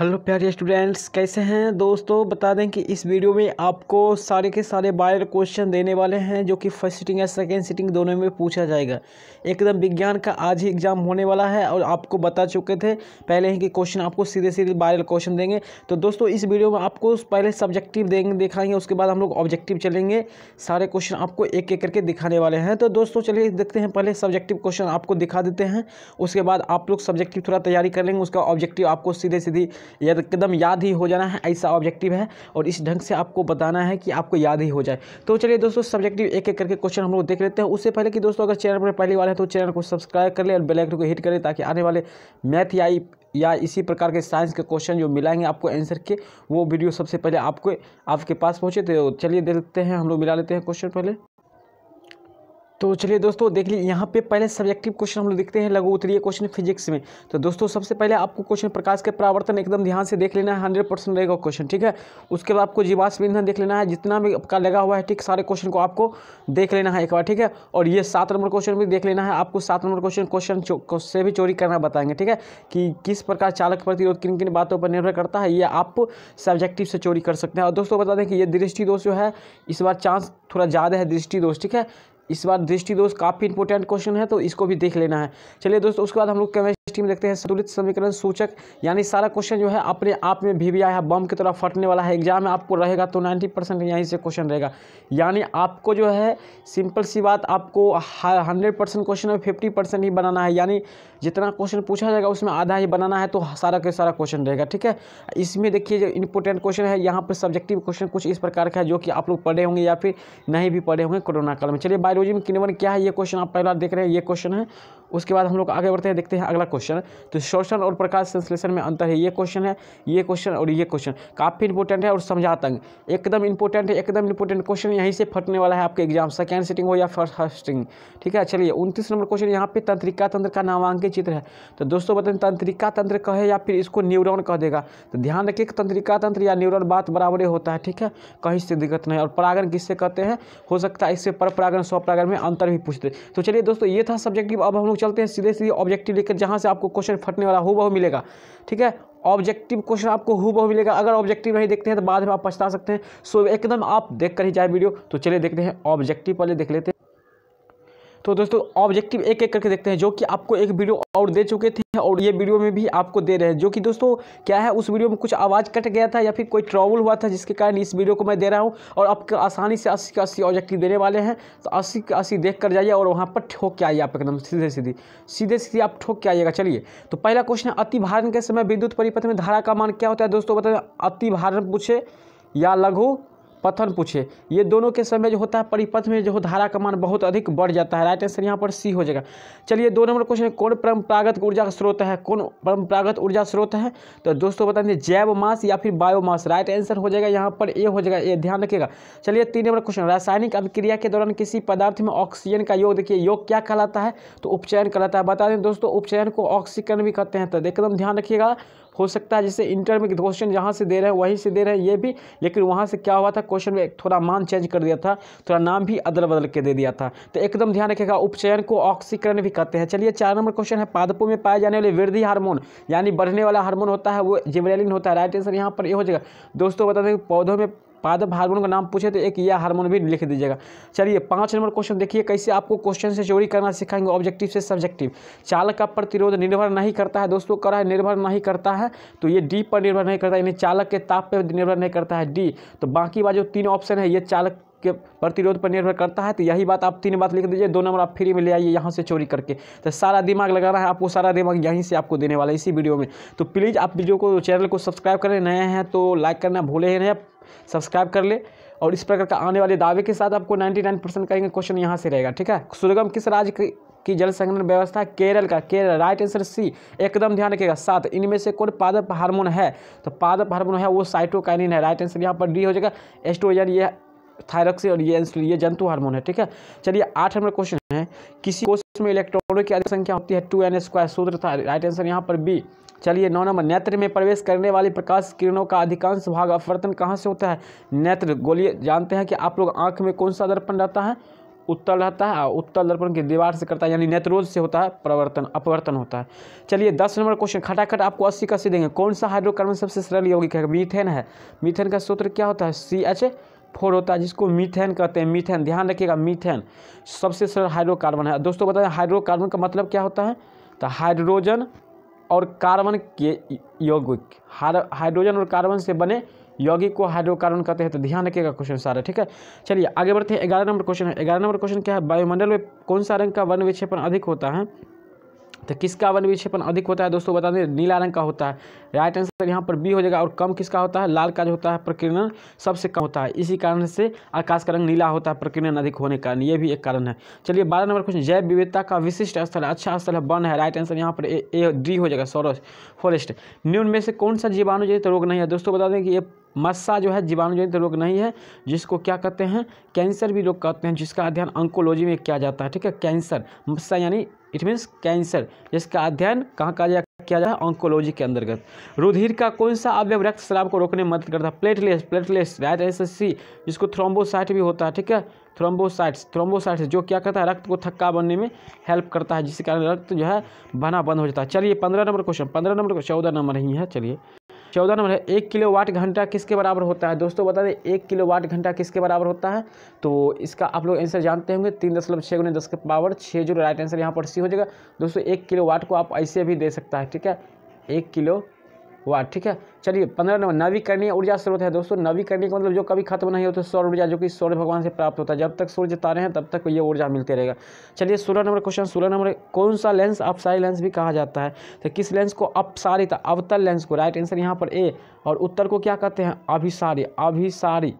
hello प्यारे students कैसे हैं दोस्तों बता दें कि इस वीडियो में आपको सारे के सारे बायर क्वेश्चन देने वाले हैं जो कि फर्स्ट सिटिंग या सेकेंड सिटिंग दोनों में पूछा जाएगा एकदम विज्ञान का आज ही एग्जाम होने वाला है और आपको बता चुके थे पहले ही कि क्वेश्चन आपको सीधे सीधे बायर क्वेश्चन देंगे तो दोस्तों इस वीडियो में आपको पहले सब्जेक्टिव देंगे दिखाएंगे उसके बाद हम लोग ऑब्जेक्टिव चलेंगे सारे क्वेश्चन आपको एक एक करके दिखाने वाले हैं तो दोस्तों चलिए देखते हैं पहले सब्जेक्टिव क्वेश्चन आपको दिखा देते हैं उसके बाद आप लोग सब्जेक्टिव थोड़ा तैयारी कर लेंगे उसका ऑब्जेक्टिव आपको सीधे सीधी एकदम याद ही हो जाना है ऐसा ऑब्जेक्टिव है और इस ढंग से आपको बताना है कि आपको याद ही हो जाए तो चलिए दोस्तों सब्जेक्टिव एक एक करके क्वेश्चन हम लोग देख लेते हैं उससे पहले कि दोस्तों अगर चैनल पर पहली बार है तो चैनल को सब्सक्राइब कर लें और बेलाइकन को हिट करें ताकि आने वाले मैथ या या इसी प्रकार के साइंस के क्वेश्चन जो मिलाएंगे आपको आंसर के वो वीडियो सबसे पहले आपको आपके पास पहुँचे तो चलिए देखते हैं हम लोग मिला लेते हैं क्वेश्चन पहले तो चलिए दोस्तों देख लीजिए यहाँ पे पहले सब्जेक्टिव क्वेश्चन हम लोग देखते हैं लघु उत्तरीय क्वेश्चन फिजिक्स में तो दोस्तों सबसे पहले आपको क्वेश्चन प्रकाश के परावर्तन एकदम ध्यान से देख लेना है हंड्रेड परसेंट रहेगा क्वेश्चन ठीक है उसके बाद आपको जीवाश्म ईंधन देख लेना है जितना भी आपका लगा हुआ है ठीक सारे क्वेश्चन को आपको देख लेना है एक बार ठीक है और ये सात नंबर क्वेश्चन भी देख लेना है आपको सात नंबर क्वेश्चन क्वेश्चन से भी चोरी करना बताएंगे ठीक है कि किस प्रकार चालक प्रतिरोध किन किन बातों पर निर्भर करता है ये आप सब्जेक्टिव से चोरी कर सकते हैं और दोस्तों बता दें कि ये दृष्टि दोष जो है इस बार चांस थोड़ा ज़्यादा है दृष्टि दोष ठीक है इस बार दृष्टि दोष काफ़ी इंपॉर्टेंट क्वेश्चन है तो इसको भी देख लेना है चलिए दोस्तों उसके बाद हम लोग टीम देखते हैं संतुलित समीकरण सूचक यानी सारा क्वेश्चन जो है अपने आप में भी भी आया बम की तरह फटने वाला है एग्जाम में आपको रहेगा तो 90 परसेंट यहीं से क्वेश्चन रहेगा यानी आपको जो है सिंपल सी बात आपको हंड्रेड परसेंट क्वेश्चन में फिफ्टी परसेंट ही बनाना है यानी जितना क्वेश्चन पूछा जाएगा उसमें आधा ही बनाना है तो सारा का सारा क्वेश्चन रहेगा ठीक है इसमें देखिए जो इंपोर्टेंट क्वेश्चन है यहाँ पर सब्जेक्टिव क्वेश्चन कुछ इस प्रकार का है जो कि आप लोग पढ़े होंगे या फिर नहीं भी पढ़े होंगे कोरोना काल में चलिए बायोलॉजी में किनवन क्या है ये क्वेश्चन आप पहला देख रहे हैं ये क्वेश्चन है उसके बाद हम लोग आगे बढ़ते हैं देखते हैं अगला क्वेश्चन तो शोषण और प्रकाश संश्लेषण में अंतर है ये क्वेश्चन है ये क्वेश्चन और ये क्वेश्चन काफ़ी इंपॉर्टेंट है और समझातंग एकदम इंपॉर्टेंट है एकदम इंपॉर्टेंट क्वेश्चन यहीं से फटने वाला है आपके एग्जाम सेकेंड सिटिंग हो या फर्स्ट हस्टिंग ठीक है चलिए उनतीस नंबर क्वेश्चन यहाँ पे तंत्रिका तंत्र का नामांकित चित्र है तो दोस्तों बताएं तंत्रिका तंत्र कहे या फिर इसको न्यूरॉन कह देगा तो ध्यान रखिए कि तंत्रिका तंत्र या न्यूरॉन बात बराबर होता है ठीक है कहीं से दिक्कत नहीं और परागण किससे कहते हैं हो सकता है इससे पर परागण स्व परागण में अंतर भी पूछते तो चलिए दोस्तों ये था सब्जेक्टिव अब हम लोग चलते हैं सीधे सीधे ऑब्जेक्टिव लेकर जहाँ से आपको क्वेश्चन फटने वाला हो वह मिलेगा ठीक है ऑब्जेक्टिव क्वेश्चन आपको हु बहु मिलेगा अगर ऑब्जेक्टिव नहीं देखते हैं तो बाद में आप पछता सकते हैं सो एकदम आप देख कर ही जाए वीडियो तो चलिए देखते हैं ऑब्जेक्टिव पहले देख लेते हैं तो दोस्तों ऑब्जेक्टिव एक एक करके देखते हैं जो कि आपको एक वीडियो और दे चुके थे और ये वीडियो में भी आपको दे रहे हैं जो कि दोस्तों क्या है उस वीडियो में कुछ आवाज़ कट गया था या फिर कोई ट्रॉबल हुआ था जिसके कारण इस वीडियो को मैं दे रहा हूँ और आपको आसानी से अस्सी का अस्सी ऑब्जेक्टिव देने वाले हैं तो अस्सी का अस्सी देख कर जाइए और वहाँ पर ठोक के आइए आप एकदम सीधे सीधे सीधे सीधे आप ठोक के आइएगा चलिए तो पहला क्वेश्चन है अति भारण के समय विद्युत परिपथ में धारा का मान क्या होता है दोस्तों बताए भारण पूछे या लघु पथन पूछे ये दोनों के समय जो होता है परिपथ में जो धारा का मान बहुत अधिक बढ़ जाता है राइट आंसर यहाँ पर सी हो जाएगा चलिए दो नंबर क्वेश्चन कौन परंपरागत ऊर्जा का स्रोत है कौन परंपरागत ऊर्जा स्रोत है तो दोस्तों बता दें जैव मास या फिर बायोमास राइट आंसर हो जाएगा यहाँ पर ए हो जाएगा ये ध्यान रखिएगा चलिए तीन नंबर क्वेश्चन रासायनिक अभिक्रिया के दौरान किसी पदार्थ में ऑक्सीजन का योग देखिए योग क्या कहलाता है तो उपचयन कहलाता है बता दें दोस्तों उपचयन को ऑक्सीकरण भी कहते हैं तो एकदम ध्यान रखिएगा हो सकता है जैसे इंटर में क्वेश्चन जहाँ से दे रहे हैं वहीं से दे रहे हैं ये भी लेकिन वहाँ से क्या हुआ था क्वेश्चन में थोड़ा मान चेंज कर दिया था थोड़ा नाम भी अदल बदल के दे दिया था तो एकदम ध्यान रखेगा उपचयन को ऑक्सीकरण भी कहते हैं चलिए चार नंबर क्वेश्चन है पादपों में पाए जाने वाले वृद्धि हार्मोन यानी बढ़ने वाला हार्मोन होता है वो जिमरेलिन होता है राइट आंसर यहाँ पर ये हो जाएगा दोस्तों बता दें पौधों में पादप हार्मोन का नाम पूछे तो एक यह हार्मोन भी लिख दीजिएगा चलिए पाँच नंबर क्वेश्चन देखिए कैसे आपको क्वेश्चन से चोरी करना सिखाएंगे ऑब्जेक्टिव से सब्जेक्टिव चालक का प्रतिरोध निर्भर नहीं करता है दोस्तों करा है निर्भर नहीं करता है तो ये डी पर निर्भर नहीं करता यानी चालक के ताप पर निर्भर नहीं करता है डी तो बाकी बात जो तीन ऑप्शन है ये चालक के प्रतिरोध पर निर्भर करता है तो यही बात आप तीन बात लिख दीजिए दो नंबर आप फ्री में ले आइए यहाँ से चोरी करके तो सारा दिमाग लगाना है आपको सारा दिमाग यहीं से आपको देने वाला है इसी वीडियो में तो प्लीज़ आप वीडियो को चैनल को सब्सक्राइब करें नए हैं तो लाइक करना भूले ही नहीं सब्सक्राइब कर ले और इस प्रकार का आने वाले दावे के साथ आपको नाइन परसेंट कहेंगे क्वेश्चन यहाँ से रहेगा ठीक है सुरगम किस राज्य की की जल संग्रहण व्यवस्था केरल का केरल राइट आंसर सी एकदम ध्यान रखिएगा सात इनमें से कौन पादप हार्मोन है तो पादप हार्मोन है वो साइटोकाइनिन है राइट आंसर यहाँ पर डी हो जाएगा एस्ट्रोजन ये थायरक्सिन और ये ये जंतु हार्मोन है ठीक है चलिए आठ नंबर क्वेश्चन है किसी कोष में इलेक्ट्रॉनों की अधिक संख्या होती है टू एन स्क्वायर सूत्र था राइट आंसर यहाँ पर बी चलिए नौ नंबर नेत्र में प्रवेश करने वाली प्रकाश किरणों का अधिकांश भाग अपवर्तन कहाँ से होता है नेत्र गोलिए जानते हैं कि आप लोग आँख में कौन सा दर्पण रहता है उत्तर रहता है और उत्तल दर्पण की दीवार से करता है यानी नेत्रोज से होता है प्रवर्तन अपवर्तन होता है चलिए दस नंबर क्वेश्चन खटाखट आपको अस्सी का सी देंगे कौन सा हाइड्रोकार्बन सबसे सरल योगिक है मीथेन है मीथेन का सूत्र क्या होता है सी एच फोर होता है जिसको मीथेन कहते हैं मीथेन ध्यान रखिएगा मीथेन सबसे सरल हाइड्रोकार्बन है दोस्तों बताएं हाइड्रोकार्बन का मतलब क्या होता है तो हाइड्रोजन और कार्बन के यौगिक हाइड्रोजन और कार्बन से बने यौगिक को हाइड्रोकार्बन कहते हैं तो ध्यान रखिएगा क्वेश्चन सारा ठीक है चलिए आगे बढ़ते हैं ग्यारह नंबर क्वेश्चन है ग्यारह नंबर क्वेश्चन क्या है वायुमंडल में कौन सा रंग का वन विक्षेपण अधिक होता है तो किसका वन विक्षेपण अधिक होता है दोस्तों बता दें नीला रंग का होता है राइट आंसर यहाँ पर बी हो जाएगा और कम किसका होता है लाल का जो होता है प्रकीर्णन सबसे कम होता है इसी कारण से आकाश का रंग नीला होता है प्रकीर्णन अधिक होने के कारण ये भी एक कारण है चलिए बारह नंबर क्वेश्चन जैव विविधता का विशिष्ट स्थल अच्छा स्थल है वन है राइट आंसर यहाँ पर ए, ए डी हो जाएगा सौर फॉरेस्ट न्यून में से कौन सा जीवाणु जो रोग नहीं है दोस्तों बता दें कि ये मस्सा जो है जीवाणुजनित रोग नहीं है जिसको क्या कहते हैं कैंसर भी रोग कहते हैं जिसका अध्ययन अंकोलॉजी में किया जाता है ठीक है कैंसर मस्सा यानी इट मीन्स कैंसर जिसका अध्ययन कहाँ कहा जाए किया जाए ऑंकोलॉजी के अंतर्गत रुधिर का कौन सा अवयव रक्त शराब को रोकने में मदद करता है platelets platelets right S S C जिसको थ्रोम्बोसाइट भी होता है ठीक है थ्रोम्बोसाइट्स थ्रोम्बोसाइट्स जो क्या करता है रक्त को थक्का बनने में हेल्प करता है जिसके कारण रक्त जो है बना बंद हो जाता है चलिए पंद्रह नंबर क्वेश्चन पंद्रह नंबर चौदह नंबर ही है चलिए चौदह नंबर है एक किलो वाट घंटा किसके बराबर होता है दोस्तों बता दें एक किलो वाट घंटा किसके बराबर होता है तो इसका आप लोग आंसर जानते होंगे तीन दशमलव छः गुना दस के पावर छः जो राइट आंसर यहाँ पर सी हो जाएगा दोस्तों एक किलो वाट को आप ऐसे भी दे सकता है ठीक है एक किलो वाट ठीक है चलिए पंद्रह नंबर नवीकरणीय ऊर्जा स्रोत है दोस्तों नवीकरणीय का मतलब जो कभी खत्म नहीं होता सौर ऊर्जा जो कि सूर्य भगवान से प्राप्त होता है जब तक सूर्य तारे हैं तब तक ये ऊर्जा मिलते रहेगा चलिए सोलह नंबर क्वेश्चन सोलह नंबर कौन सा लेंस अपसारी लेंस भी कहा जाता है तो किस लेंस को अपसारित अवतल लेंस को राइट आंसर यहाँ पर ए और उत्तर को क्या कहते हैं अभिसारी अभिसारी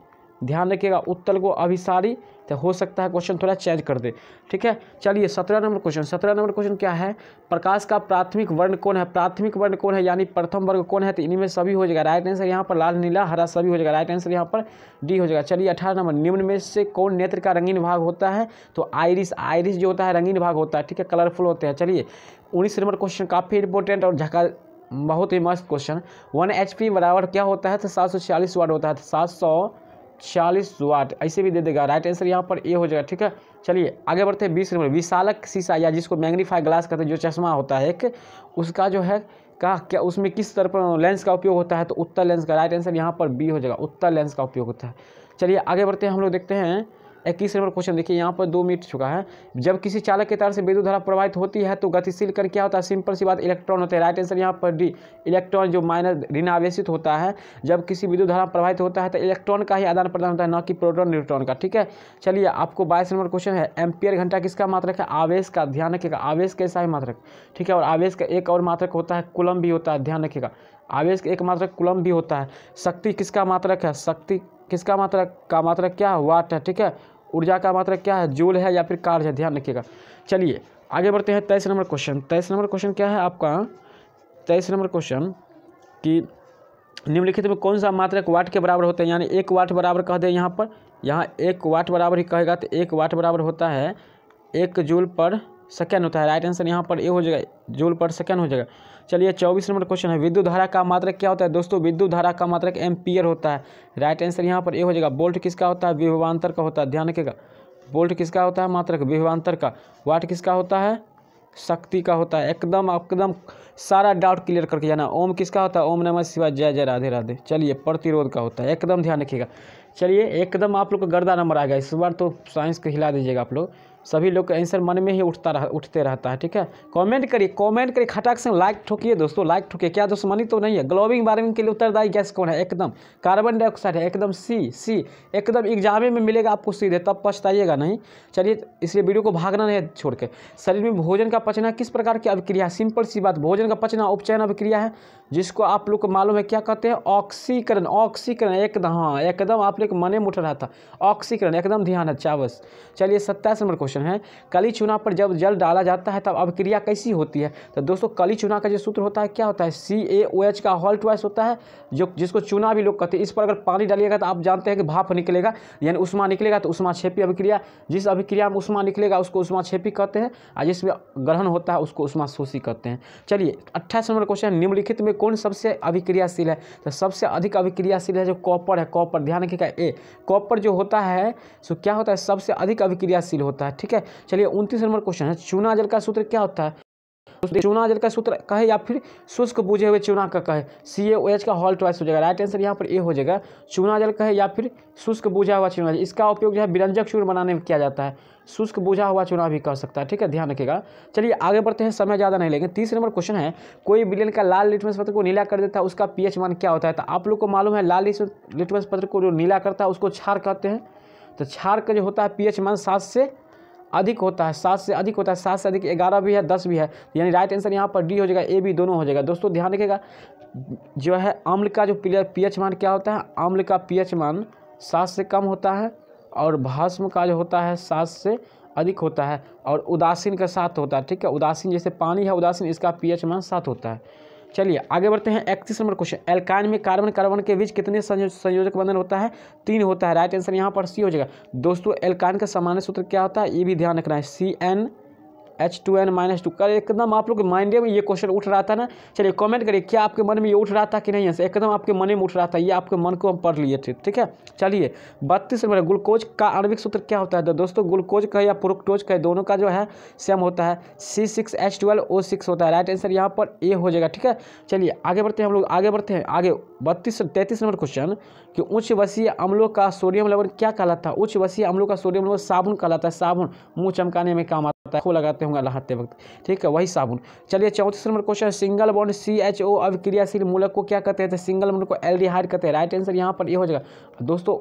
ध्यान रखिएगा उत्तल को अभिसारी तो हो सकता है क्वेश्चन थोड़ा चेंज कर दे ठीक है चलिए सत्रह नंबर क्वेश्चन सत्रह नंबर क्वेश्चन क्या है प्रकाश का प्राथमिक वर्ण कौन है प्राथमिक वर्ण कौन है यानी प्रथम वर्ग कौन है तो इन्हीं में सभी हो जाएगा राइट आंसर यहाँ पर लाल नीला हरा सभी हो जाएगा राइट आंसर यहाँ पर डी हो जाएगा चलिए अठारह नंबर निम्न में से कौन नेत्र का रंगीन भाग होता है तो आयरिस आयरिस जो होता है रंगीन भाग होता है ठीक है कलरफुल होते हैं चलिए उन्नीस नंबर क्वेश्चन काफ़ी इंपॉर्टेंट और झका बहुत ही मस्त क्वेश्चन वन एच बराबर क्या होता है तो सात सौ छियालीस वाट होता है तो सात सौ छियालीस वाट ऐसे भी दे देगा राइट आंसर यहाँ पर ए हो जाएगा ठीक है चलिए आगे बढ़ते हैं बीस नंबर विशालक शीशा या जिसको मैग्नीफाई ग्लास कहते हैं जो चश्मा होता है एक उसका जो है का क्या उसमें किस तरह पर लेंस का उपयोग होता है तो उत्तर लेंस का राइट आंसर यहाँ पर बी हो जाएगा उत्तर लेंस का उपयोग होता है चलिए आगे बढ़ते हैं हम लोग देखते हैं इक्कीस नंबर क्वेश्चन देखिए यहाँ पर दो मिनट चुका है जब किसी चालक के तार से विद्युत धारा प्रवाहित होती है तो गतिशील कर क्या होता है सिंपल सी बात इलेक्ट्रॉन होता है राइट आंसर यहाँ पर डी इलेक्ट्रॉन जो माइनस ऋण आवेशित होता है जब किसी विद्युत धारा प्रवाहित होता है तो इलेक्ट्रॉन का ही आदान प्रदान होता है न कि प्रोटॉन न्यूट्रॉन का ठीक है चलिए आपको बाईस नंबर क्वेश्चन है एम्पियर घंटा किसका मात्रक है आवेश का ध्यान रखेगा आवेश कैसा है मात्रक ठीक है और आवेश का एक और मात्रक होता है कुलम भी होता है ध्यान रखेगा आवेश का एक मात्रक कुलम भी होता है शक्ति किसका मात्रक है शक्ति किसका मात्रा का मात्रा क्या है वाट है ठीक है ऊर्जा का मात्रा क्या है जूल है या फिर कार्य है ध्यान रखिएगा चलिए आगे बढ़ते हैं तेईस नंबर क्वेश्चन तेईस नंबर क्वेश्चन क्या है आपका तेईस नंबर क्वेश्चन कि निम्नलिखित में कौन सा मात्रक वाट के बराबर होता है यानी एक वाट बराबर कह दें यहाँ पर यहाँ एक वाट बराबर ही कहेगा तो एक वाट बराबर होता है एक जूल पर सेकेंड होता है राइट आंसर यहाँ पर ए हो जाएगा जूल पर सेकेंड हो जाएगा चलिए चौबीस नंबर क्वेश्चन है विद्युत धारा का मात्रक क्या होता है दोस्तों विद्युत धारा का मात्रक एम्पियर होता है राइट आंसर यहाँ पर ए हो जाएगा बोल्ट किसका होता है विभवान्तर का होता है ध्यान रखेगा बोल्ट किसका होता है मात्रक विभवान्तर का वाट किसका होता है शक्ति का होता है एकदम एकदम सारा डाउट क्लियर करके जाना ओम किसका होता है ओम नमः शिवाय जय जय राधे राधे चलिए प्रतिरोध का होता है एकदम ध्यान रखिएगा चलिए एकदम आप लोग का गर्दा नंबर आ गया इस बार तो साइंस को हिला दीजिएगा आप लोग सभी लोग का आंसर मन में ही उठता रह उठते रहता है ठीक है कमेंट करिए कमेंट करिए खटाक से लाइक ठोकिए दोस्तों लाइक ठोकिए क्या दुश्मनी तो नहीं है ग्लोबिंग वार्मिंग के लिए उत्तरदायी गैस कौन है एकदम कार्बन डाइऑक्साइड है एकदम सी सी एकदम एग्जाम में मिलेगा आपको सीधे तब पछताइएगा नहीं चलिए इसलिए वीडियो को भागना नहीं छोड़ के शरीर में भोजन का पचना किस प्रकार की अभिक्रिया सिंपल सी बात भोजन का पचना उपचयन अभिक्रिया है जिसको आप लोग को मालूम है क्या कहते हैं ऑक्सीकरण ऑक्सीकरण एकदम हाँ एकदम आप लोग मने मुठ रहा था ऑक्सीकरण एकदम ध्यान है चावस चलिए सत्ताईस नंबर क्वेश्चन क्वेश्चन है कली चूना पर जब जल डाला जाता है तब अभिक्रिया कैसी होती है तो दोस्तों कली चूना का जो सूत्र होता है क्या होता है सी ए ओ एच का हॉल ट्वाइस होता है जो जिसको चूना भी लोग कहते हैं इस पर अगर पानी डालिएगा तो आप जानते हैं कि भाप निकलेगा यानी उष्मा निकलेगा तो उष्मा छेपी अभिक्रिया जिस अभिक्रिया में उष्मा निकलेगा उसको उष्मा छेपी कहते हैं और जिसमें ग्रहण होता है उसको उष्मा शोषी कहते हैं चलिए अट्ठाईस नंबर क्वेश्चन निम्नलिखित में कौन सबसे अभिक्रियाशील है तो सबसे अधिक अभिक्रियाशील है जो कॉपर है कॉपर ध्यान रखिएगा ए कॉपर जो होता है सो क्या होता है सबसे अधिक अभिक्रियाशील होता है ठीक है चलिए उनतीस नंबर क्वेश्चन है चूना जल का सूत्र क्या होता है चूना जल का सूत्र कहे या फिर शुष्क बुझे हुए चूना का कहे सी ए ओ एच का हॉल ट्वाइस हो जाएगा राइट आंसर यहाँ पर ए हो जाएगा चूना जल कहे या फिर शुष्क बुझा हुआ चूना इसका उपयोग जो है विरंजक चूर्ण बनाने में किया जाता है शुष्क बुझा हुआ चूना भी कर सकता है ठीक है ध्यान रखिएगा चलिए आगे बढ़ते हैं समय ज़्यादा नहीं लेंगे तीस नंबर क्वेश्चन है कोई बिलियन का लाल लिटमस पत्र को नीला कर देता है उसका पीएच मान क्या होता है तो आप लोग को मालूम है लाल लिटमस पत्र को जो नीला करता है उसको छार कहते हैं तो छार का जो होता है पीएच मान सात से अधिक होता है सात से अधिक होता है सात से अधिक ग्यारह भी है दस भी है यानी राइट आंसर यहाँ पर डी हो जाएगा ए भी दोनों हो जाएगा दोस्तों ध्यान रखिएगा जो है अम्ल का जो पी एच मान क्या होता है अम्ल का पीएच मान सात से कम होता है और भस्म का जो होता है सात से अधिक होता है और उदासीन का सात होता है ठीक है उदासीन जैसे पानी है उदासीन इसका पीएच मान सात होता है चलिए आगे बढ़ते हैं इकतीस नंबर क्वेश्चन एल्काइन में कार्बन कार्बन के बीच कितने संयोजक बंधन होता है तीन होता है राइट आंसर यहाँ पर सी हो जाएगा दोस्तों एल्काइन का सामान्य सूत्र क्या होता है ये भी ध्यान रखना है C N H two N minus two कल एकदम आप लोग माइंड में ये क्वेश्चन उठ रहा था ना चलिए कमेंट करिए क्या आपके मन में ये उठ रहा था कि नहीं ऐसे एकदम आपके मन में उठ रहा था ये आपके मन को हम पढ़ लिए थे ठीक है चलिए बत्तीस नंबर ग्लूकोज का आणविक सूत्र क्या होता है तो दोस्तों ग्लूकोज का या प्रोक्टोज का दोनों का जो है सेम होता है C six H twelve O six होता है राइट आंसर यहाँ पर ए हो जाएगा ठीक है चलिए आगे बढ़ते हैं हम लोग आगे बढ़ते हैं आगे बत्तीस तैंतीस नंबर क्वेश्चन कि उच्च वसीय अम्लों का सोडियम लवण क्या कहलाता है उच्च वसीय अम्लों का सोडियम लवण साबुन कहलाता है साबुन मुँह चमकाने में काम आता होता है वो लगाते होंगे नहाते वक्त ठीक है वही साबुन चलिए चौंतीस नंबर question single bond C H O अब क्रियाशील मूलक को क्या कहते हैं तो सिंगल बॉन्ड को एल डी हाइड कहते हैं राइट आंसर यहाँ पर ये हो जाएगा दोस्तों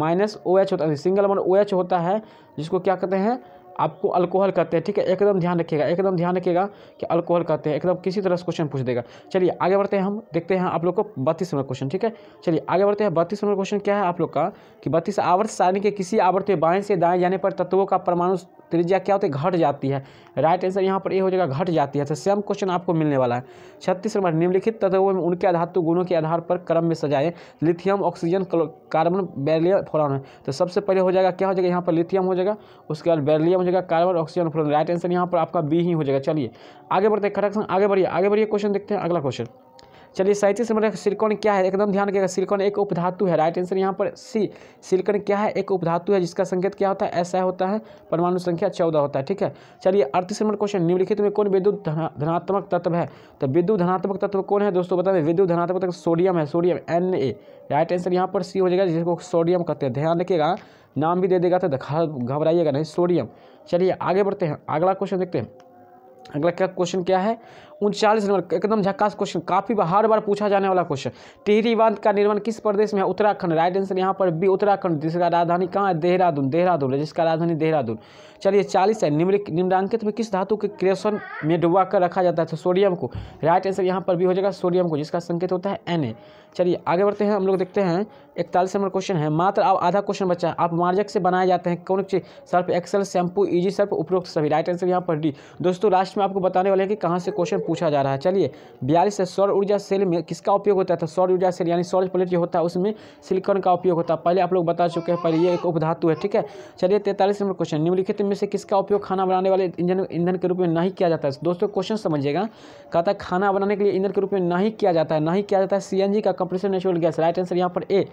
माइनस ओ एच होता है सिंगल बॉन्ड ओ एच होता है जिसको क्या कहते हैं आपको अल्कोहल कहते हैं ठीक है एकदम ध्यान रखिएगा एकदम ध्यान रखिएगा कि अल्कोहल कहते हैं एकदम किसी तरह से क्वेश्चन पूछ देगा चलिए आगे बढ़ते हैं हम देखते हैं आप लोग को बत्तीस नंबर क्वेश्चन ठीक है चलिए आगे बढ़ते हैं बत्तीस नंबर क्वेश्चन क्या है आप लोग का कि बत्तीस आवर्त सारणी के किसी आवर्त में बाएं से दाएं जाने पर तत्वों का परमाणु त्रिज्या क्या होती है घट जाती है राइट आंसर यहाँ पर ए हो जाएगा घट जाती है तो सेम क्वेश्चन आपको मिलने वाला है छत्तीस नंबर निम्नलिखित तत्वों में उनके धातु गुणों के आधार पर क्रम में सजाएं lithium oxygen carbon beryllium fluorine तो सबसे पहले हो जाएगा क्या हो जाएगा यहाँ पर लिथियम हो जाएगा उसके बाद बैलियम हो जाएगा carbon oxygen fluorine right answer यहाँ पर आपका बी ही हो जाएगा चलिए आगे बढ़ते खड़क आगे बढ़िए आगे बढ़िए क्वेश्चन देखते हैं अगला क्वेश्चन चलिए सैंतीस नंबर मतलब सिलिकॉन क्या है एकदम ध्यान रखिएगा सिलिकॉन एक उपधातु है राइट आंसर यहाँ पर सी सिलिकॉन क्या है एक उपधातु है जिसका संकेत क्या होता है ऐसा होता है परमाणु संख्या चौदह होता है ठीक है चलिए अड़तीस नंबर क्वेश्चन निम्नलिखित में कौन विद्युत धनात्मक तत्व है तो विद्युत धनात्मक तत्व कौन है दोस्तों बता दें विद्युत धनात्मक तत्व सोडियम है sodium N A right answer यहाँ पर सी हो जाएगा जिसको सोडियम कहते हैं ध्यान रखिएगा नाम भी दे देगा तो घबराइएगा नहीं सोडियम चलिए आगे बढ़ते हैं अगला क्वेश्चन देखते हैं अगला क्या क्वेश्चन क्या है उनचालीस नंबर एकदम झक्कास क्वेश्चन काफ़ी हर बार पूछा जाने वाला क्वेश्चन टिहरी बांध का निर्माण किस प्रदेश में है उत्तराखंड राइट आंसर यहाँ पर बी उत्तराखंड जिसका राजधानी कहाँ है देहरादून देहरादून है जिसका राजधानी देहरादून चलिए चालीस है निम्नांकित में किस धातु के क्रेशन में डुबा कर रखा जाता है तो सोडियम को राइट आंसर यहाँ पर भी हो जाएगा सोडियम को जिसका संकेत होता है एन चलिए आगे बढ़ते हैं हम लोग देखते हैं इकतालीस नंबर क्वेश्चन है मात्र अब आधा क्वेश्चन बचा आप मार्जक से बनाए जाते हैं कौन चीज Surf Excel shampoo easy surf उपरोक्त सभी राइट आंसर यहाँ पर डी दोस्तों लास्ट में आपको बताने वाले हैं कि कहाँ से क्वेश्चन पूछा जा रहा है चलिए बयालीस है सौर ऊर्जा सेल में किसका उपयोग होता है तो सौर ऊर्जा सेल यानी सौर प्लेट जो होता है उसमें सिलिकॉन का उपयोग होता है पहले आप लोग बता चुके हैं पहले ये एक उपधातु है ठीक है चलिए तैंतालीस नंबर क्वेश्चन निम्नलिखित में से किसका उपयोग खाना बनाने वाले इंजन ईंधन के रूप में नहीं किया जाता है दोस्तों क्वेश्चन समझिएगा कहता है खाना बनाने के लिए ईंधन के रूप में नहीं किया जाता है नहीं किया जाता है सी का compressor natural gas right answer यहाँ पर ए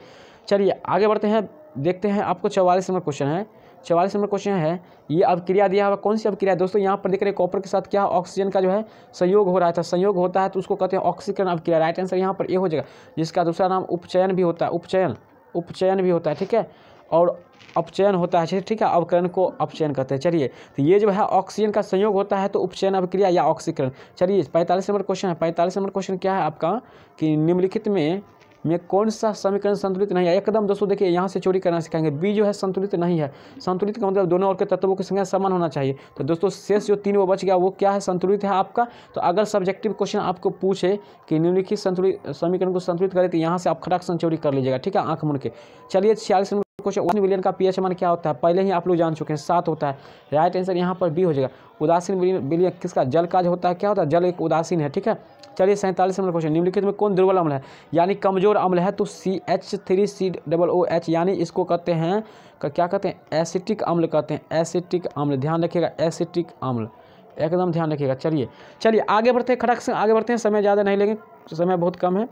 चलिए आगे बढ़ते हैं देखते हैं आपको चौवालीस नंबर क्वेश्चन है चवालीस नंबर क्वेश्चन है ये अब क्रिया दिया हुआ कौन सी अब क्रिया दोस्तों यहाँ पर देख रहे हैं कॉपर के साथ क्या ऑक्सीजन का जो है संयोग हो रहा था संयोग होता है तो उसको कहते हैं ऑक्सीकरण अब क्रिया राइट आंसर यहाँ पर ये हो जाएगा जिसका दूसरा नाम उपचयन भी होता है उपचयन उपचयन भी होता है ठीक है और अपचयन होता है ठीक है अवकरण को अपचयन कहते हैं चलिए तो ये जो है ऑक्सीजन का संयोग होता है तो उपचयन अभिक्रिया या ऑक्सीकरण चलिए पैंतालीस नंबर क्वेश्चन है पैंतालीस नंबर क्वेश्चन क्या है आपका कि निम्नलिखित में में कौन सा समीकरण संतुलित नहीं है एकदम दोस्तों देखिए यहाँ से चोरी करना सिखाएंगे बी जो है संतुलित नहीं है संतुलित का मतलब दोनों और के तत्वों की संख्या समान होना चाहिए तो दोस्तों शेष जो तीन वो बच गया वो क्या है संतुलित है आपका तो अगर सब्जेक्टिव क्वेश्चन आपको पूछे कि निम्नलिखित संतुलित समीकरण को संतुलित करे तो यहाँ से आप खटाक संचोरी चोरी कर लीजिएगा ठीक है आँख मुड़ के चलिए छियालीस नंबर क्वेश्चन वन विलियन का पीएच मान क्या होता है पहले ही आप लोग जान चुके हैं सात होता है राइट आंसर यहाँ पर बी हो जाएगा उदासीन विलियन किसका जल का होता है क्या होता है जल एक उदासीन है ठीक है चलिए सैंतालीस नंबर क्वेश्चन निम्नलिखित में कौन दुर्बल अम्ल है यानी कमजोर अम्ल है तो C H three C double O H यानी इसको कहते हैं क्या कहते हैं एसिटिक अम्ल कहते हैं एसिटिक अम्ल ध्यान रखिएगा एसिटिक अम्ल एकदम ध्यान रखिएगा चलिए चलिए आगे बढ़ते हैं खड़क से आगे बढ़ते हैं समय ज़्यादा नहीं लेंगे समय बहुत कम है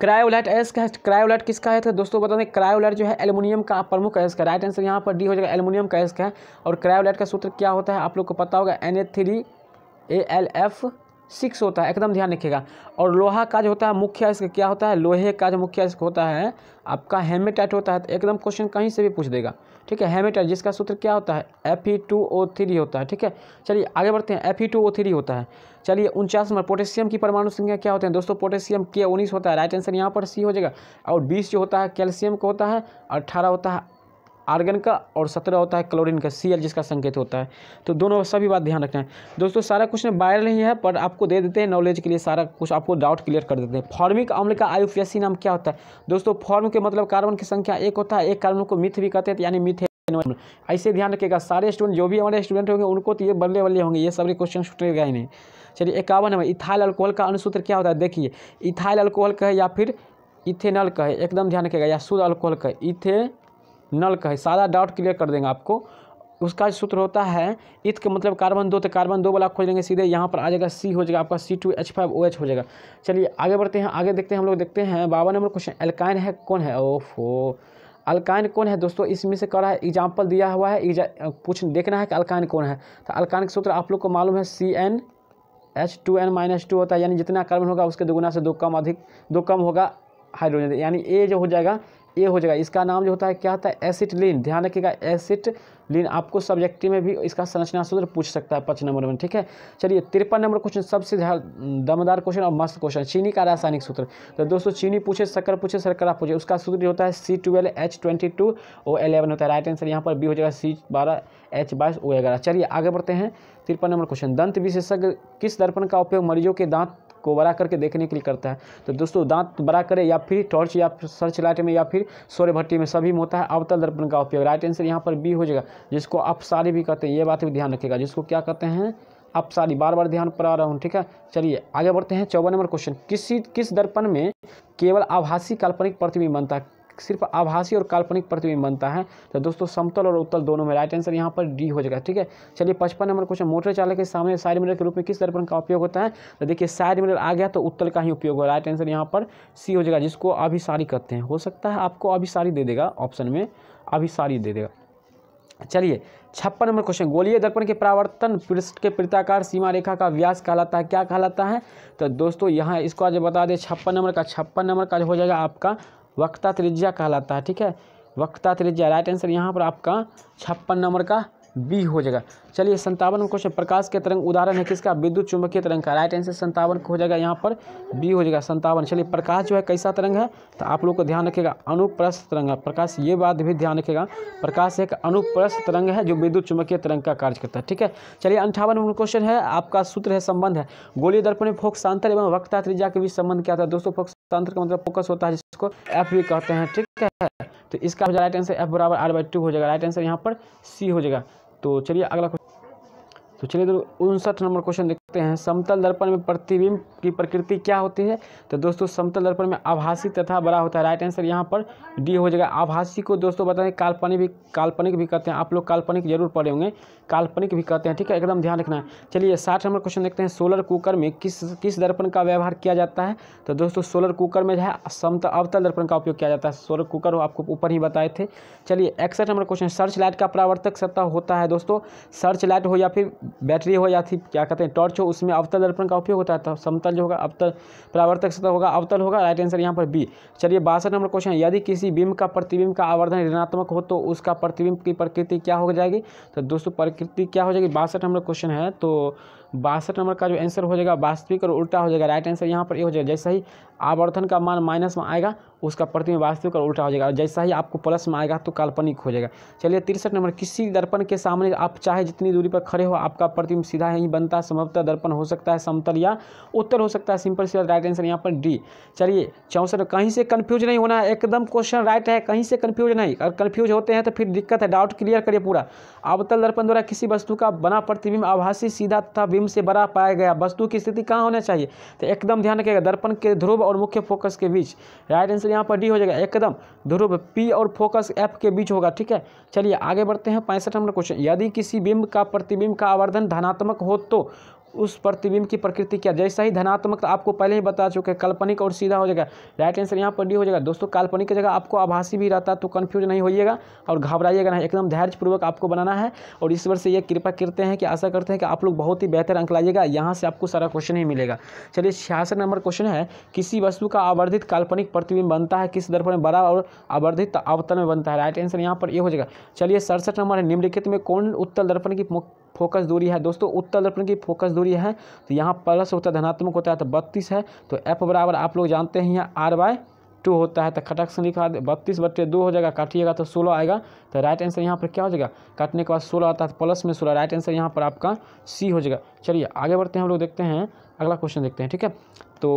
क्रायोलाइट एस है क्रायोलाइट किसका है तो दोस्तों बता दें क्रायोलाइट जो है एल्यूमिनियम का प्रमुख एस का राइट आंसर यहाँ पर डी हो जाएगा एल्यूमिनियम का एस का है और क्रायोलाइट का सूत्र क्या होता है आप लोग को पता होगा N A three A L F six होता है एकदम ध्यान रखिएगा और लोहा का जो होता है मुख्य इसका क्या होता है लोहे का जो मुख्य इसका होता है आपका हेमेटाइट होता है तो एकदम क्वेश्चन कहीं से भी पूछ देगा ठीक है हेमीटर जिसका सूत्र क्या होता है F E two O three होता है ठीक है चलिए आगे बढ़ते हैं F E two O three होता है चलिए उनचास नंबर पोटेशियम की परमाणु संख्या क्या होते हैं दोस्तों पोटेशियम के उन्नीस होता है राइट आंसर यहाँ पर सी हो जाएगा और बीस जो होता है कैल्शियम का होता है अट्ठारह होता है आर्गन का और सत्रह होता है क्लोरीन का सी जिसका संकेत होता है तो दोनों सभी बात ध्यान रखना है दोस्तों सारा क्वेश्चन बायर नहीं है पर आपको दे देते हैं नॉलेज के लिए सारा कुछ आपको डाउट क्लियर कर देते हैं फॉर्मिक अम्ल का आयु नाम क्या होता है दोस्तों फॉर्म के मतलब कार्बन की संख्या एक होता है एक कार्बन को मिथ भी कहते हैं तो यानी मिथ ऐसे ध्यान रखिएगा सारे स्टूडेंट जो भी हमारे स्टूडेंट होंगे उनको तो ये बल्ले बल्ले होंगे ये सभी क्वेश्चन छुटेगा ही नहीं चलिए इक्यावन में इथाइल अल्कोहल का अनुसूत्र क्या होता है देखिए इथाइल अल्कोहल का है या फिर इथेनल का है एकदम ध्यान रखिएगा या शुद्ध अल्कोहल का इथे नल का है सारा डाउट क्लियर कर देंगे आपको उसका सूत्र होता है इत का मतलब कार्बन दो तो कार्बन दो वाला खोज लेंगे सीधे यहाँ पर आ जाएगा सी हो जाएगा आपका C two H five O H हो जाएगा चलिए आगे बढ़ते हैं आगे देखते हैं हम लोग देखते हैं बावन नंबर क्वेश्चन एल्काइन है कौन है ओफो अल्काइन कौन है दोस्तों इसमें से कर रहा है एग्जाम्पल दिया हुआ है पूछ देखना है कि अल्काइन कौन है तो अल्काइन का सूत्र आप लोग को मालूम है C N H two N minus two होता है यानी जितना कार्बन होगा उसके दोगुना से दो कम अधिक दो कम होगा हाइड्रोजन यानी ए जो हो जाएगा ए हो जाएगा इसका नाम जो होता है क्या होता है एसिटलिन ध्यान रखिएगा एसिटलिन आपको सब्जेक्टिव में भी इसका संरचना सूत्र पूछ सकता है पच नंबर में ठीक है चलिए तिरपन नंबर क्वेश्चन सबसे दमदार क्वेश्चन और मस्त क्वेश्चन चीनी का रासायनिक सूत्र तो दोस्तों चीनी पूछे शक्कर पूछे शर्करा पूछे उसका सूत्र जो होता है C twelve H twenty two O eleven होता है राइट आंसर यहाँ पर बी हो जाएगा सी बारह एच बाईस ओ ग्यारह चलिए आगे बढ़ते हैं तिरपन नंबर क्वेश्चन दंत विशेषज्ञ किस दर्पण का उपयोग मरीजों के दांत को बड़ा करके देखने के लिए करता है तो दोस्तों दांत बड़ा करें या फिर टॉर्च या फिर सर्च लाइट में या फिर सोरे भट्टी में सभी में होता है अवतल दर्पण का उपयोग राइट आंसर यहाँ पर बी हो जाएगा जिसको अपसारी भी कहते हैं ये बात भी ध्यान रखेगा जिसको क्या कहते हैं आप सारी बार बार ध्यान पर आ रहा हूँ ठीक है चलिए आगे बढ़ते हैं चौवन नंबर क्वेश्चन किसी किस दर्पण में केवल आभासी काल्पनिक प्रतिबिंब बनता है सिर्फ आभासी और काल्पनिक प्रतिबिंब बनता है तो दोस्तों समतल और उत्तल दोनों में राइट आंसर यहाँ पर डी हो जाएगा ठीक है चलिए पचपन नंबर क्वेश्चन मोटर चालक के सामने साइड मिरर के रूप में किस दर्पण का उपयोग होता है तो देखिए साइड मिरर आ गया तो उत्तल का ही उपयोग होगा राइट आंसर यहाँ पर सी हो जाएगा जिसको अभिसारी कहते हैं हो सकता है आपको अभिसारी दे देगा ऑप्शन में अभिसारी दे देगा चलिए छप्पन नंबर क्वेश्चन गोलीय दर्पण के प्रावर्तन पृष्ठ के प्रताकार सीमा रेखा का व्यास कहलाता है क्या कहलाता है तो दोस्तों यहाँ इसको आज बता दें छप्पन नंबर का छप्पन नंबर का हो जाएगा आपका वक्ता त्रिज्या कहलाता है ठीक है वक्ता त्रिज्या राइट आंसर यहाँ पर आपका छप्पन नंबर का बी हो जाएगा चलिए संतावन क्वेश्चन प्रकाश के तरंग उदाहरण है किसका विद्युत चुंबकीय तरंग का राइट आंसर संतावन हो जाएगा यहाँ पर बी हो जाएगा संतावन चलिए प्रकाश जो है कैसा तरंग है तो आप लोग को ध्यान रखेगा अनुप्रस्थ तरंग है प्रकाश ये बात भी ध्यान रखेगा प्रकाश एक अनुप्रस्थ तरंग है जो विद्युत चुंबकीय तरंग का कार्य करता है ठीक है चलिए अंठावन क्वेश्चन है आपका सूत्र है संबंध है गोली दर्पण में फोक्सांतर एवं वक्ता त्रिजा के बीच संबंध क्या था दोस्तों फोक्सांतर का मतलब फोकस होता है जिसको एफ भी कहते हैं ठीक है तो इसका राइट आंसर एफ बराबर आर बाई टू हो जाएगा राइट आंसर यहाँ पर सी हो जाएगा तो चलिए अगला तो चलिए दोस्तों उनसठ नंबर क्वेश्चन देखते हैं समतल दर्पण में प्रतिबिंब की प्रकृति क्या होती है तो दोस्तों समतल दर्पण में आभासी तथा बड़ा होता है राइट आंसर यहाँ पर डी हो जाएगा आभासी को दोस्तों बताएं काल्पनिक भी काल्पनिक भी कहते हैं आप लोग काल्पनिक जरूर पढ़े होंगे काल्पनिक भी कहते हैं ठीक है एकदम ध्यान रखना है चलिए साठ नंबर क्वेश्चन देखते हैं सोलर कुकर में किस किस दर्पण का व्यवहार किया जाता है तो दोस्तों सोलर कुकर में जो है समतल अवतल दर्पण का उपयोग किया जाता है सोलर कुकर आपको ऊपर ही बताए थे चलिए इकसठ नंबर क्वेश्चन सर्च लाइट का प्रावर्तक सत्ता होता है दोस्तों सर्च लाइट हो या फिर बैटरी हो या फिर क्या कहते हैं टॉर्च हो उसमें अवतल दर्पण का उपयोग होता है तो समतल जो होगा अवतल परावर्तक सतह होगा अवतल होगा राइट आंसर यहाँ पर बी चलिए बासठ नंबर क्वेश्चन है यदि किसी बिंब का प्रतिबिंब का आवर्धन ऋणात्मक हो तो उसका प्रतिबिंब की प्रकृति क्या हो जाएगी तो दोस्तों प्रकृति क्या हो जाएगी बासठ नंबर क्वेश्चन है तो बासठ नंबर का जो आंसर हो जाएगा वास्तविक और उल्टा हो जाएगा राइट आंसर यहाँ पर ये हो जाएगा जैसे ही आवर्धन का मान माइनस में आएगा उसका प्रतिमा वास्तविक और उल्टा हो जाएगा जैसा ही आपको प्लस में आएगा तो काल्पनिक हो जाएगा चलिए तिरसठ नंबर किसी दर्पण के सामने आप चाहे जितनी दूरी पर खड़े हो आपका प्रतिमा सीधा ही बनता है संभवतः दर्पण हो सकता है समतल या उत्तर हो सकता है सिंपल सीधा राइट आंसर यहाँ पर डी चलिए चौंसठ कहीं से कन्फ्यूज नहीं होना है एकदम क्वेश्चन राइट है कहीं से कन्फ्यूज नहीं अगर कन्फ्यूज होते हैं तो फिर दिक्कत है डाउट क्लियर करिए पूरा अवतल दर्पण द्वारा किसी वस्तु का बना प्रतिबिंब आभासी सीधा तथा बिंब से बड़ा पाया गया वस्तु की स्थिति कहाँ होना चाहिए तो एकदम ध्यान रखिएगा दर्पण के ध्रुव और मुख्य फोकस के बीच राइट आंसर यहाँ पर डी हो जाएगा एकदम ध्रुव पी और फोकस एफ के बीच होगा ठीक है चलिए आगे बढ़ते हैं पैंसठ नंबर क्वेश्चन यदि किसी बिंब का प्रतिबिंब का आवर्धन धनात्मक हो तो उस प्रतिबिंब की प्रकृति क्या जैसा ही धनात्मक आपको पहले ही बता चुके हैं काल्पनिक और सीधा हो जाएगा राइट आंसर यहाँ पर डी हो जाएगा दोस्तों काल्पनिक की जगह आपको आभासी भी रहता है तो कन्फ्यूज नहीं होइएगा और घबराइएगा नहीं एकदम धैर्यपूर्वक आपको बनाना है और इस से ये कृपा करते हैं कि आशा करते हैं कि आप लोग बहुत ही बेहतर अंक लाइएगा यहाँ से आपको सारा क्वेश्चन ही मिलेगा चलिए छियासठ नंबर क्वेश्चन है किसी वस्तु का आवर्धित काल्पनिक प्रतिबिंब बनता है किस दर्पण में बड़ा और आवर्धित अवतल में बनता है राइट आंसर यहाँ पर ये हो जाएगा चलिए सड़सठ नंबर है निम्नलिखित में कौन उत्तर दर्पण की फोकस दूरी है दोस्तों उत्तल दर्पण की फोकस दूरी है तो यहाँ प्लस होता है धनात्मक होता है तो बत्तीस है तो एफ बराबर आप लोग जानते हैं यहाँ आर बाय टू होता है तो खटक से लिखा बत्तीस बट्टे दो हो जाएगा काटिएगा तो सोलह आएगा तो राइट आंसर यहाँ पर क्या हो जाएगा काटने के बाद सोलह आता है तो प्लस में सोलह राइट आंसर यहाँ पर आपका सी हो जाएगा चलिए आगे बढ़ते हैं हम लोग देखते हैं अगला क्वेश्चन देखते हैं ठीक है तो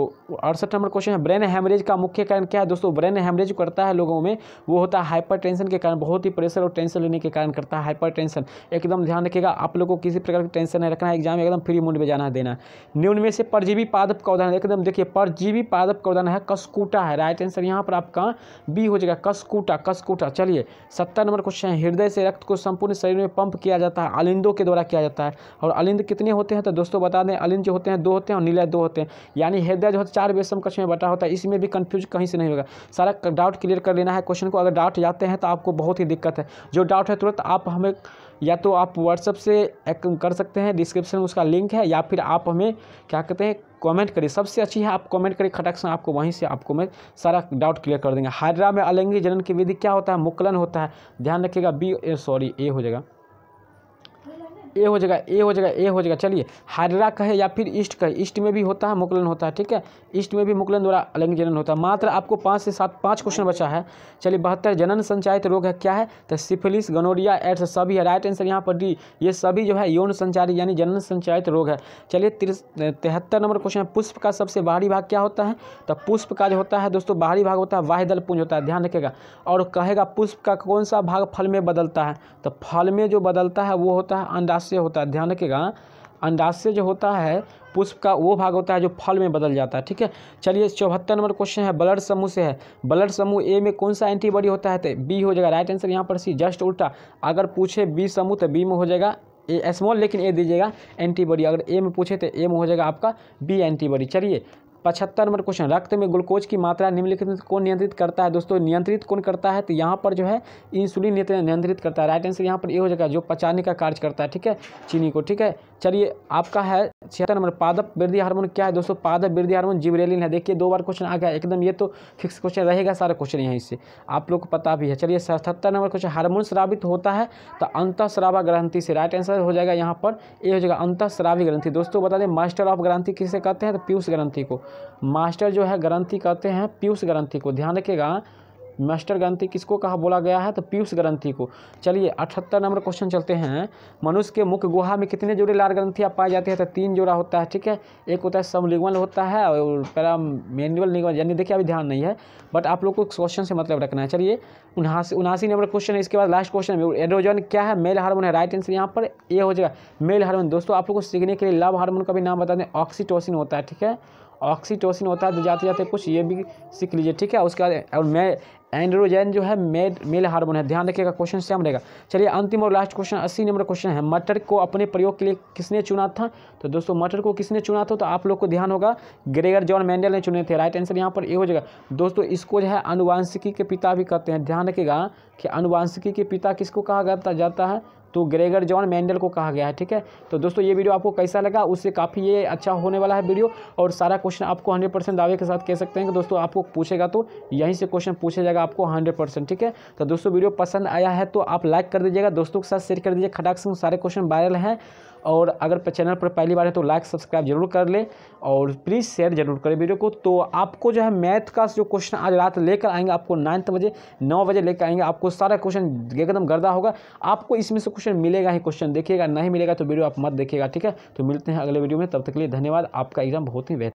अड़सठ नंबर क्वेश्चन है ब्रेन हेमरेज का मुख्य कारण क्या है दोस्तों ब्रेन हेमरेज करता है लोगों में वो होता है हाइपर टेंशन के कारण बहुत ही प्रेशर और टेंशन लेने के कारण करता है हाइपर टेंशन एकदम ध्यान रखिएगा आप लोगों को किसी प्रकार की टेंशन नहीं रखना है एग्जाम एकदम फ्री मूड में जाना है देना न्यून में से परजीवी पादप का उदाहरण एकदम देखिए परजीवी पादप का उदाहरण है कसकूटा है राइट आंसर यहाँ पर आपका बी हो जाएगा कसकूटा कसकूटा चलिए सत्तर नंबर क्वेश्चन है हृदय से रक्त को संपूर्ण शरीर में पंप किया जाता है अलिंदों के द्वारा किया जाता है और अलिंद कितने होते हैं तो दोस्तों बता दें अलिंद जो होते हैं दो होते होते हैं और नीला दो होते हैं यानी हृदय जो होता है चार विषम कक्ष में बटा होता है इसमें भी कन्फ्यूज कहीं से नहीं होगा सारा डाउट क्लियर कर लेना है क्वेश्चन को अगर डाउट जाते हैं तो आपको बहुत ही दिक्कत है जो डाउट है तुरंत आप हमें या तो आप व्हाट्सअप से कर सकते हैं डिस्क्रिप्शन में उसका लिंक है या फिर आप हमें क्या कहते हैं कमेंट करिए सबसे अच्छी है आप कमेंट करिए खटक से आपको वहीं से आपको मैं सारा डाउट क्लियर कर देंगे हाइड्रा में अलंगी जनन की विधि क्या होता है मुकलन होता है ध्यान रखिएगा बी सॉरी ए हो जाएगा ए हो जाएगा ए हो जाएगा ए हो जाएगा चलिए हाइड्रा कहे या फिर ईस्ट कहे ईस्ट में भी होता है मुकलन होता है ठीक है ईस्ट में भी मुकलन द्वारा अलग जनन होता है मात्र आपको पाँच से सात पाँच क्वेश्चन बचा है चलिए बहत्तर जनन संचायित रोग है क्या है तो सिफिलिस गनोरिया एड्स सभी है राइट आंसर यहाँ पर डी ये सभी जो है यौन संचारी यानी जनन संचायित रोग है चलिए तिहत्तर नंबर क्वेश्चन है पुष्प का सबसे बाहरी भाग क्या होता है तो पुष्प का जो होता है दोस्तों बाहरी भाग होता है वाहिदल पुंज होता है ध्यान रखेगा और कहेगा पुष्प का कौन सा भाग फल में बदलता है तो फल में जो बदलता है वो होता है अंडा अंडाशय होता है ध्यान रखिएगा अंडाशय जो होता है पुष्प का वो भाग होता है जो फल में बदल जाता है ठीक है चलिए चौहत्तर नंबर क्वेश्चन है ब्लड समूह से है ब्लड समूह ए में कौन सा एंटीबॉडी होता है तो बी हो जाएगा राइट आंसर यहाँ पर सी जस्ट उल्टा अगर पूछे बी समूह तो बी में हो जाएगा ए स्मॉल लेकिन ए दीजिएगा एंटीबॉडी अगर ए में पूछे तो ए में हो जाएगा आपका बी एंटीबॉडी चलिए पचहत्तर नंबर क्वेश्चन रक्त में ग्लूकोज की मात्रा निम्नलिखित कौन नियंत्रित करता है दोस्तों नियंत्रित कौन करता है तो यहाँ पर जो है इंसुलिन नियंत्रित करता है राइट आंसर यहाँ पर ये हो जाएगा जो पचाने का कार्य करता है ठीक है चीनी को ठीक है चलिए आपका है छिहत्तर नंबर पादप वृद्धि हार्मोन क्या है दोस्तों पादप वृद्धि हार्मोन जिब्रेलिन है देखिए दो बार क्वेश्चन आ गया एकदम ये तो फिक्स क्वेश्चन रहेगा सारा क्वेश्चन यहाँ से आप लोग को पता भी है चलिए सतहत्तर नंबर क्वेश्चन हार्मोन श्रावित होता है तो अंत श्रावा ग्रंथि से राइट आंसर हो जाएगा यहाँ पर ये हो जाएगा अंत श्रावी ग्रंथि दोस्तों बता दें मास्टर ऑफ ग्रंथि किसे कहते हैं तो पीयूष ग्रंथि को मास्टर जो है ग्रंथि कहते हैं पीयूष ग्रंथि को ध्यान रखिएगा मास्टर ग्रंथि किसको कहा बोला गया है तो पीयूष ग्रंथि को चलिए अठहत्तर नंबर क्वेश्चन चलते हैं मनुष्य के मुख्य गुहा में कितने जोड़े लाल ग्रंथियाँ पाए जाते हैं तो तीन जोड़ा होता है ठीक है एक होता है समलिगमल होता है और पैरा मेनुअल निगम यानी देखिए अभी ध्यान नहीं है बट आप लोग को क्वेश्चन से मतलब रखना है चलिए उन्हासी उनासी नंबर क्वेश्चन है इसके बाद लास्ट क्वेश्चन एड्रोजन क्या है मेल हार्मोन है राइट आंसर यहाँ पर ए हो जाएगा मेल हार्मोन दोस्तों आप लोग को सीखने के लिए लव हार्मोन का भी नाम बता दें ऑक्सीटोसिन होता है ठीक है ऑक्सीटोसिन होता है तो जाते जाते कुछ ये भी सीख लीजिए ठीक है उसके बाद और मैं एंड्रोजन जो है मेड मेल हार्मोन है ध्यान रखिएगा क्वेश्चन सेम रहेगा चलिए अंतिम और लास्ट क्वेश्चन अस्सी नंबर क्वेश्चन है मटर को अपने प्रयोग के लिए किसने चुना था तो दोस्तों मटर को किसने चुना था तो आप लोग को ध्यान होगा ग्रेगर जॉन मैंडल ने चुने थे राइट आंसर यहाँ पर ये हो जाएगा दोस्तों इसको जो है अनुवांशिकी के पिता भी कहते हैं ध्यान रखिएगा कि अनुवांशिकी के पिता किसको कहा जाता है तो ग्रेगर जॉन मैंडल को कहा गया है ठीक है तो दोस्तों ये वीडियो आपको कैसा लगा उससे काफ़ी ये अच्छा होने वाला है वीडियो और सारा क्वेश्चन आपको हंड्रेड परसेंट दावे के साथ कह सकते हैं कि दोस्तों आपको पूछेगा तो यहीं से क्वेश्चन पूछा जाएगा आपको हंड्रेड परसेंट ठीक है तो दोस्तों वीडियो पसंद आया है तो आप लाइक कर दीजिएगा दोस्तों के साथ शेयर कर दीजिए खटाक सिंह सारे क्वेश्चन वायरल हैं और अगर चैनल पर पहली बार है तो लाइक सब्सक्राइब जरूर कर ले और प्लीज़ शेयर जरूर करें वीडियो को तो आपको जो है मैथ का जो क्वेश्चन आज रात लेकर आएंगे आपको नाइन्थ बजे नौ बजे लेकर आएंगे आपको सारा क्वेश्चन एकदम गर्दा होगा आपको इसमें से क्वेश्चन मिलेगा ही क्वेश्चन देखिएगा नहीं मिलेगा तो वीडियो आप मत देखिएगा ठीक है तो मिलते हैं अगले वीडियो में तब तक के लिए धन्यवाद आपका एग्जाम बहुत ही बेहतर